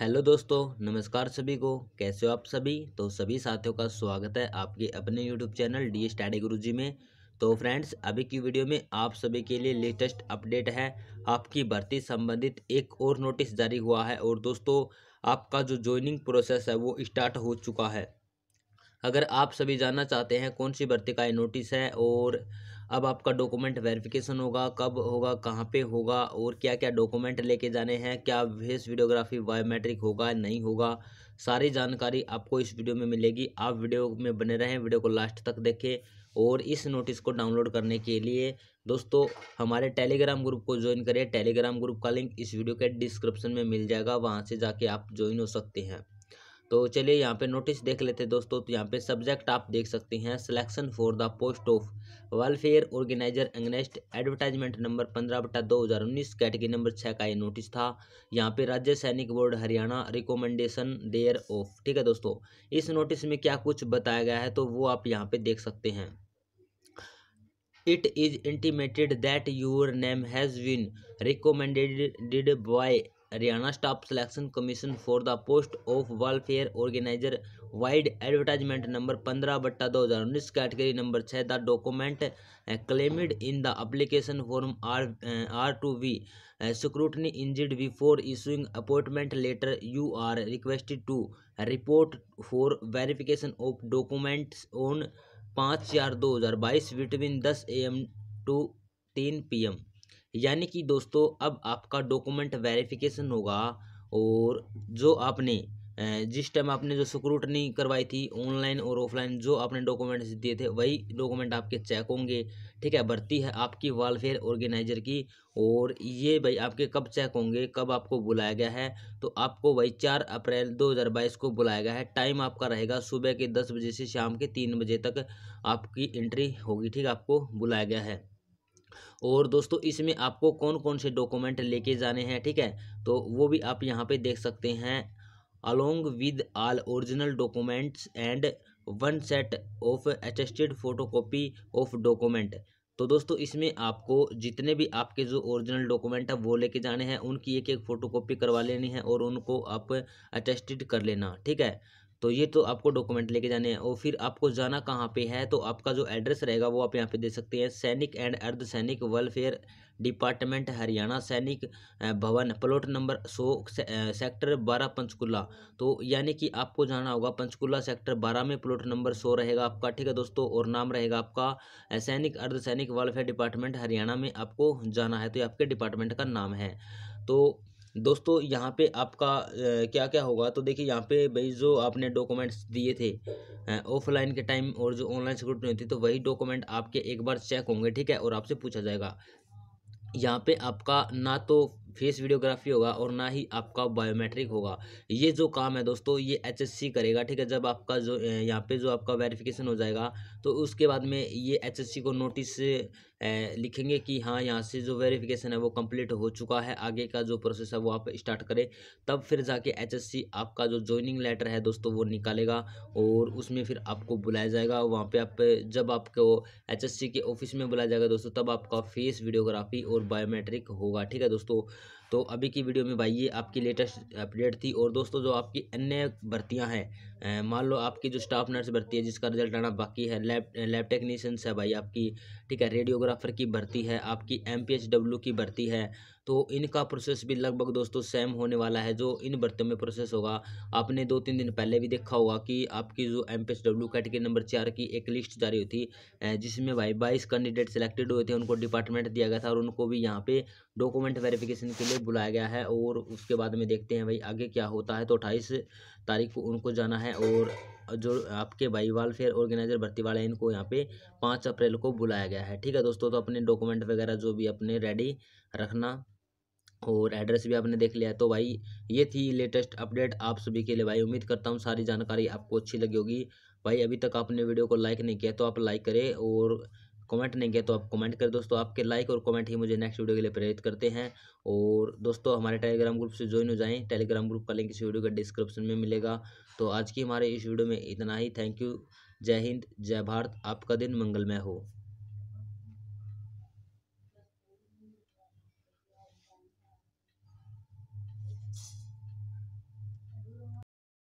hello दोस्तों नमस्कार सभी को कैसे हो आप सभी तो सभी साथियों का स्वागत है आपके अपने यूट्यूब चैनल डी स्टडी गुरु जी में तो फ्रेंड्स अभी की वीडियो में आप सभी के लिए लेटेस्ट अपडेट है आपकी भर्ती संबंधित एक और नोटिस जारी हुआ है और दोस्तों आपका जो ज्वाइनिंग प्रोसेस है वो स्टार्ट हो चुका है अगर आप सभी जानना चाहते हैं कौन सी भर्ती का नोटिस है और अब आपका डॉक्यूमेंट वेरिफिकेशन होगा कब होगा कहाँ पे होगा और क्या क्या डॉक्यूमेंट लेके जाने हैं क्या फेस वीडियोग्राफी बायोमेट्रिक होगा नहीं होगा सारी जानकारी आपको इस वीडियो में मिलेगी आप वीडियो में बने रहें वीडियो को लास्ट तक देखें और इस नोटिस को डाउनलोड करने के लिए दोस्तों हमारे टेलीग्राम ग्रुप को ज्वाइन करें टेलीग्राम ग्रुप का लिंक इस वीडियो के डिस्क्रिप्शन में मिल जाएगा वहाँ से जाके आप ज्वाइन हो सकते हैं तो चलिए यहाँ पे नोटिस देख लेते हैं दोस्तों तो यहाँ पे सब्जेक्ट आप देख सकते हैं selection for the post of welfare organiser against advertisement number पंद्रह बटा दो हज़ार उन्नीस कैटेगरी नंबर छः का ये नोटिस था यहाँ पे राज्य सैनिक board Haryana recommendation thereof ठीक है दोस्तों इस नोटिस में क्या कुछ बताया गया है तो वो आप यहाँ पर देख सकते हैं it is intimated that your name has been recommended by Haryana staff selection commission for the post of welfare organiser vide advertisement number पंद्रह बट्टा दो हज़ार उन्नीस कैटेगरी नंबर छः the document claimed in the application form are are to be scrutinised before issuing appointment letter you are requested to report for verification of documents on पाँच चार दो हज़ार बाईस बिटवीन दस ए एम टू तीन P M यानी कि दोस्तों अब आपका डॉक्यूमेंट वेरिफिकेशन होगा और जो आपने जिस टाइम आपने जो स्क्रूटनी करवाई थी ऑनलाइन और ऑफलाइन जो आपने डॉक्यूमेंट्स दिए थे वही डॉक्यूमेंट आपके चेक होंगे ठीक है भर्ती है आपकी वालफेयर ऑर्गेनाइजर की और ये भाई आपके कब चेक होंगे कब आपको बुलाया गया है तो आपको भाई चार अप्रैल 2022 को बुलाया गया है टाइम आपका रहेगा सुबह के दस बजे से शाम के तीन बजे तक आपकी एंट्री होगी ठीक आपको बुलाया गया है और दोस्तों इसमें आपको कौन कौन से डॉक्यूमेंट लेके जाने हैं ठीक है तो वो भी आप यहाँ पे देख सकते हैं along with all original documents and one set of photo photocopy of document तो दोस्तों इसमें आपको जितने भी आपके जो ओरिजिनल डॉक्यूमेंट है वो लेके जाने हैं उनकी एक एक फ़ोटोकॉपी करवा लेनी है और उनको आप अटेस्टेड कर लेना ठीक है तो ये तो आपको डॉक्यूमेंट लेके जाने हैं और फिर आपको जाना कहाँ पे है तो आपका जो एड्रेस रहेगा वो आप यहाँ पे दे सकते हैं सैनिक एंड अर्ध सैनिक वेलफेयर डिपार्टमेंट हरियाणा सैनिक भवन प्लॉट नंबर सौ से, सेक्टर बारह पंचकुला तो यानी कि आपको जाना होगा पंचकुला सेक्टर बारह में प्लॉट नंबर सौ रहेगा आपका ठीक है दोस्तों और नाम रहेगा आपका सैनिक अर्ध सैनिक वेलफेयर डिपार्टमेंट हरियाणा में आपको जाना है तो ये आपके डिपार्टमेंट का नाम है तो दोस्तों यहाँ पे आपका क्या क्या होगा तो देखिए यहाँ पे भाई जो आपने डॉक्यूमेंट्स दिए थे ऑफलाइन के टाइम और जो ऑनलाइन सिक्योरिटी होती तो वही डॉक्यूमेंट आपके एक बार चेक होंगे ठीक है और आपसे पूछा जाएगा यहाँ पे आपका ना तो फेस वीडियोग्राफी होगा और ना ही आपका बायोमेट्रिक होगा ये जो काम है दोस्तों ये एचएससी करेगा ठीक है जब आपका जो यहाँ पे जो आपका वेरिफिकेशन हो जाएगा तो उसके बाद में ये एचएससी को नोटिस लिखेंगे कि हाँ यहाँ से जो वेरिफिकेशन है वो कंप्लीट हो चुका है आगे का जो प्रोसेस है वो आप स्टार्ट करें तब फिर जाके एचएससी आपका जो ज्वाइनिंग लेटर है दोस्तों वो निकालेगा और उसमें फिर आपको बुलाया जाएगा वहाँ पे आप जब आपको एचएससी के ऑफिस में बुलाया जाएगा दोस्तों तब आपका फेस वीडियोग्राफी और बायोमेट्रिक होगा ठीक है दोस्तों तो अभी की वीडियो में भाई ये आपकी लेटेस्ट अपडेट थी और दोस्तों जो आपकी अन्य भर्तियां हैं मान लो आपकी जो स्टाफ नर्स भर्ती है जिसका रिजल्ट आना बाकी है लैब लैब टेक्नीशियंस है भाई आपकी ठीक है रेडियोग्राफर की भर्ती है आपकी एम की भर्ती है तो इनका प्रोसेस भी लगभग दोस्तों सेम होने वाला है जो इन भर्तियों में प्रोसेस होगा आपने दो तीन दिन पहले भी देखा होगा कि आपकी जो M P S W category number चार की एक लिस्ट जारी हुई थी जिसमें भाई बाईस कैंडिडेट सेलेक्टेड हुए थे उनको डिपार्टमेंट दिया गया था और उनको भी यहाँ पे डॉक्यूमेंट वेरिफिकेशन के लिए बुलाया गया है और उसके बाद में देखते हैं भाई आगे क्या होता है तो अट्ठाईस तारीख को उनको जाना है और जो आपके भाई वेलफेयर ऑर्गेनाइजर भर्ती वाले हैं इनको यहाँ पे पाँच अप्रैल को बुलाया गया है ठीक है दोस्तों तो अपने डॉक्यूमेंट वगैरह जो भी अपने रेडी रखना और एड्रेस भी आपने देख लिया तो भाई ये थी लेटेस्ट अपडेट आप सभी के लिए भाई उम्मीद करता हूँ सारी जानकारी आपको अच्छी लगी होगी भाई अभी तक आपने वीडियो को लाइक नहीं किया तो आप लाइक करें और कमेंट नहीं किया तो आप कमेंट करें दोस्तों आपके लाइक और कमेंट ही मुझे नेक्स्ट वीडियो के लिए प्रेरित करते हैं और दोस्तों हमारे टेलीग्राम ग्रुप से ज्वाइन हो जाएं टेलीग्राम ग्रुप का लिंक इस वीडियो का डिस्क्रिप्शन में मिलेगा तो आज की हमारे इस वीडियो में इतना ही थैंक यू जय हिंद जय भारत आपका दिन मंगलमय हो